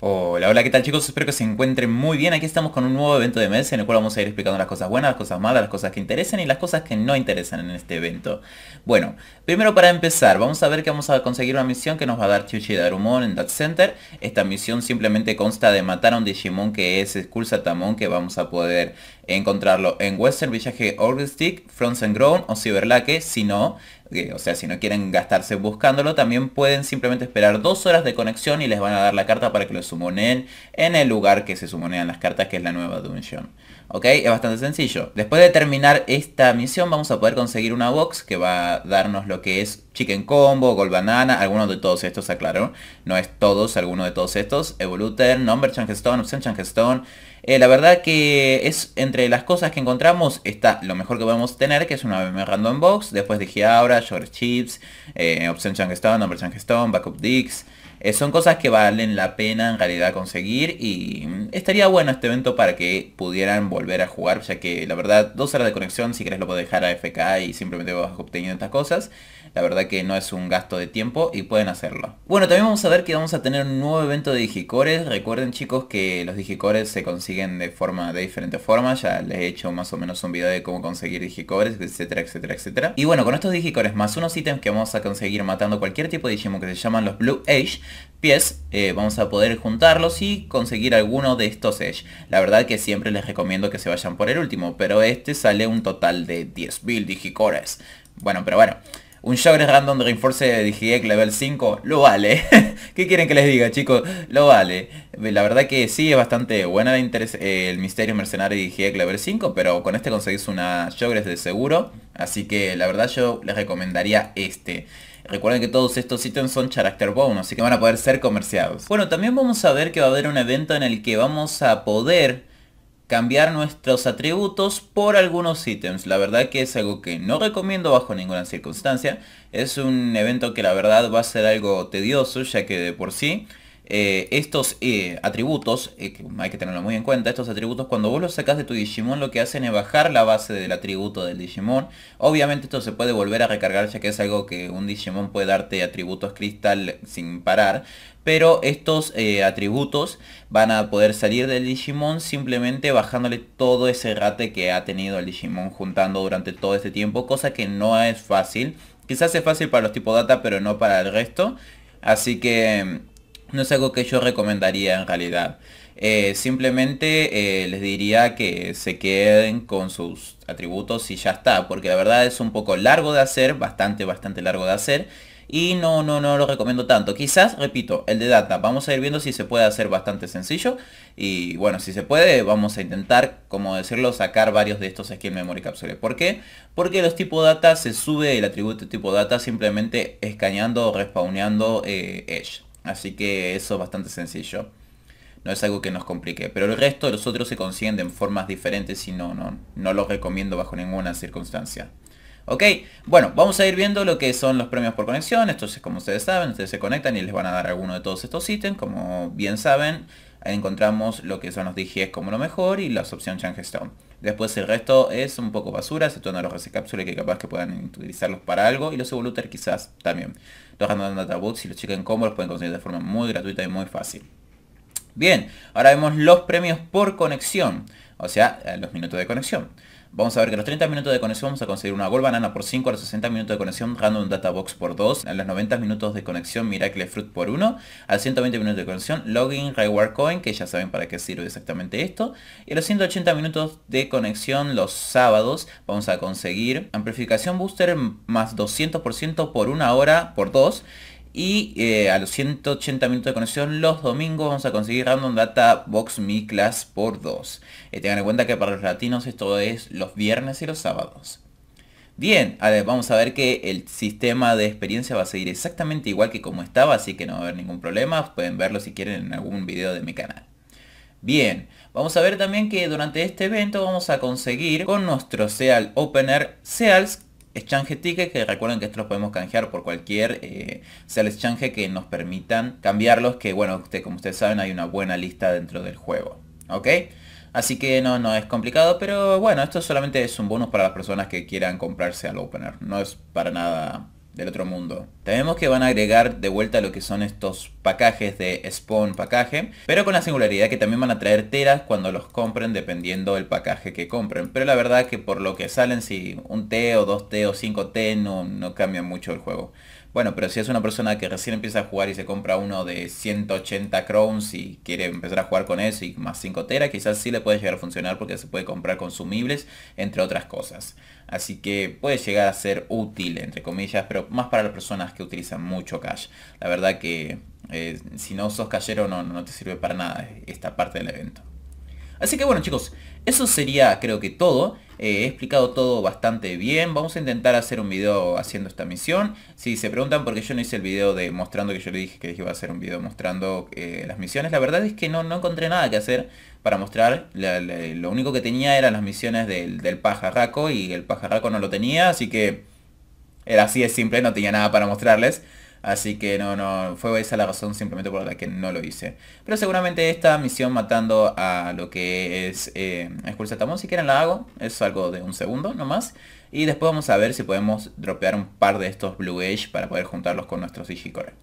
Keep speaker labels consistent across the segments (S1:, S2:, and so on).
S1: Hola, hola, ¿qué tal chicos? Espero que se encuentren muy bien. Aquí estamos con un nuevo evento de mes en el cual vamos a ir explicando las cosas buenas, las cosas malas, las cosas que interesan y las cosas que no interesan en este evento. Bueno, primero para empezar, vamos a ver que vamos a conseguir una misión que nos va a dar Chuchi Darumon en Dark Center. Esta misión simplemente consta de matar a un Digimon que es Satamon que vamos a poder encontrarlo en Western Village Fronts and Ground o Cyberlake, si no, o sea, si no quieren gastarse buscándolo, también pueden simplemente esperar dos horas de conexión y les van a dar la carta para que lo sumoneen en el lugar que se sumonean las cartas, que es la nueva dungeon. ¿Ok? Es bastante sencillo. Después de terminar esta misión vamos a poder conseguir una box que va a darnos lo que es Chicken Combo, Gold Banana, alguno de todos estos, aclaro. No es todos, alguno de todos estos. Evoluter, Number Change Stone, Option Stone. Eh, la verdad que es entre las cosas que encontramos está lo mejor que podemos tener, que es una random box. Después dije ah, ahora Short Chips, eh, Opción Number Over Backup Dicks. Eh, son cosas que valen la pena en realidad conseguir y mm, estaría bueno este evento para que pudieran volver a jugar, ya que la verdad, dos horas de conexión, si querés lo puedo dejar a FK y simplemente vas obteniendo estas cosas. La verdad que no es un gasto de tiempo y pueden hacerlo. Bueno, también vamos a ver que vamos a tener un nuevo evento de digicores. Recuerden chicos que los digicores se consiguen de forma de diferentes formas. Ya les he hecho más o menos un video de cómo conseguir digicores, etcétera, etcétera, etcétera. Y bueno, con estos digicores más unos ítems que vamos a conseguir matando cualquier tipo de Digimon que se llaman los Blue Edge, pies, eh, vamos a poder juntarlos y conseguir alguno de estos Edge. La verdad que siempre les recomiendo que se vayan por el último, pero este sale un total de 10.000 digicores. Bueno, pero bueno. Un Shogres Random de Reinforce Digiegg Level 5 lo vale. ¿Qué quieren que les diga, chicos? Lo vale. La verdad que sí, es bastante buena la interés, eh, el Misterio Mercenario Digiegg Level 5, pero con este conseguís una Shogres de seguro. Así que la verdad yo les recomendaría este. Recuerden que todos estos ítems son character bone, así que van a poder ser comerciados. Bueno, también vamos a ver que va a haber un evento en el que vamos a poder cambiar nuestros atributos por algunos ítems. La verdad que es algo que no recomiendo bajo ninguna circunstancia. Es un evento que la verdad va a ser algo tedioso ya que de por sí eh, estos eh, atributos, eh, hay que tenerlo muy en cuenta, estos atributos cuando vos los sacas de tu Digimon lo que hacen es bajar la base del atributo del Digimon. Obviamente esto se puede volver a recargar ya que es algo que un Digimon puede darte atributos cristal sin parar. Pero estos atributos van a poder salir del Digimon simplemente bajándole todo ese rate que ha tenido el Digimon juntando durante todo este tiempo. Cosa que no es fácil. Quizás es fácil para los tipo data pero no para el resto. Así que no es algo que yo recomendaría en realidad. Eh, simplemente eh, les diría que se queden con sus atributos y ya está. Porque la verdad es un poco largo de hacer, bastante, bastante largo de hacer. Y no, no, no lo recomiendo tanto. Quizás, repito, el de data. Vamos a ir viendo si se puede hacer bastante sencillo. Y bueno, si se puede, vamos a intentar, como decirlo, sacar varios de estos aquí en memory capsule. ¿Por qué? Porque los tipo data se sube el atributo tipo data simplemente escaneando o respawneando eh, Edge. Así que eso es bastante sencillo. No es algo que nos complique. Pero el resto de los otros se consiguen de formas diferentes y no, no, no los recomiendo bajo ninguna circunstancia. Ok, bueno, vamos a ir viendo lo que son los premios por conexión. Entonces, como ustedes saben, ustedes se conectan y les van a dar alguno de todos estos ítems. Como bien saben, Ahí encontramos lo que son los DGs como lo mejor y las opciones stone Después el resto es un poco basura, se toman los recapsules que capaz que puedan utilizarlos para algo y los evoluter quizás también. Los random data books y los chequen combo los pueden conseguir de forma muy gratuita y muy fácil. Bien, ahora vemos los premios por conexión, o sea, los minutos de conexión. Vamos a ver que los 30 minutos de conexión vamos a conseguir una Gol Banana por 5, a los 60 minutos de conexión Random Data Box por 2, a los 90 minutos de conexión Miracle Fruit por 1, a los 120 minutos de conexión Login Reward Coin, que ya saben para qué sirve exactamente esto, y a los 180 minutos de conexión los sábados vamos a conseguir amplificación booster más 200% por una hora por 2 y eh, a los 180 minutos de conexión los domingos vamos a conseguir Random Data Box Mi Class por 2. Eh, tengan en cuenta que para los latinos esto es los viernes y los sábados. Bien, vamos a ver que el sistema de experiencia va a seguir exactamente igual que como estaba, así que no va a haber ningún problema. Pueden verlo si quieren en algún video de mi canal. Bien, vamos a ver también que durante este evento vamos a conseguir con nuestro Seal Opener Seals exchange ticket, que recuerden que estos los podemos canjear por cualquier eh, sea el exchange que nos permitan cambiarlos, que bueno, usted, como ustedes saben hay una buena lista dentro del juego. ¿Ok? Así que no, no es complicado, pero bueno, esto solamente es un bonus para las personas que quieran comprarse al opener. No es para nada del otro mundo. Tenemos que van a agregar de vuelta lo que son estos pacajes de spawn pacaje, pero con la singularidad que también van a traer teras cuando los compren dependiendo del pacaje que compren. Pero la verdad que por lo que salen, si un T o dos t o 5T no, no cambia mucho el juego. Bueno, pero si es una persona que recién empieza a jugar y se compra uno de 180 crowns y quiere empezar a jugar con eso y más 5 tera, quizás sí le puede llegar a funcionar porque se puede comprar consumibles, entre otras cosas. Así que puede llegar a ser útil, entre comillas, pero más para las personas que utilizan mucho cash. La verdad que eh, si no sos callero no te sirve para nada esta parte del evento. Así que bueno chicos, eso sería creo que todo. Eh, he explicado todo bastante bien. Vamos a intentar hacer un video haciendo esta misión. Si se preguntan por qué yo no hice el video de mostrando que yo le dije que iba a hacer un video mostrando eh, las misiones, la verdad es que no, no encontré nada que hacer para mostrar. lo único que tenía eran las misiones del, del pajarraco y el pajarraco no lo tenía, así que era así de simple, no tenía nada para mostrarles. Así que no, no, fue esa la razón simplemente por la que no lo hice. Pero seguramente esta misión matando a lo que es eh, Tamón, si quieren la hago. Es algo de un segundo nomás. Y después vamos a ver si podemos dropear un par de estos Blue Edge para poder juntarlos con nuestros Digicore.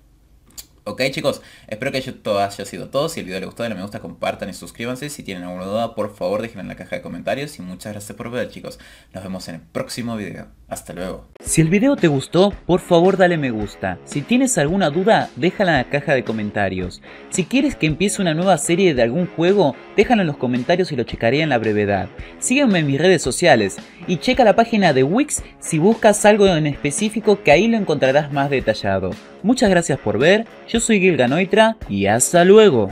S1: Ok chicos, espero que esto haya sido todo. Si el video les gustó, denle me gusta, compartan y suscríbanse. Si tienen alguna duda, por favor déjenla en la caja de comentarios. Y muchas gracias por ver chicos. Nos vemos en el próximo video. Hasta luego. Si el video te gustó, por favor dale me gusta. Si tienes alguna duda, déjala en la caja de comentarios. Si quieres que empiece una nueva serie de algún juego, déjalo en los comentarios y lo checaré en la brevedad. Sígueme en mis redes sociales y checa la página de Wix si buscas algo en específico que ahí lo encontrarás más detallado. Muchas gracias por ver, yo soy Gilganoitra y hasta luego.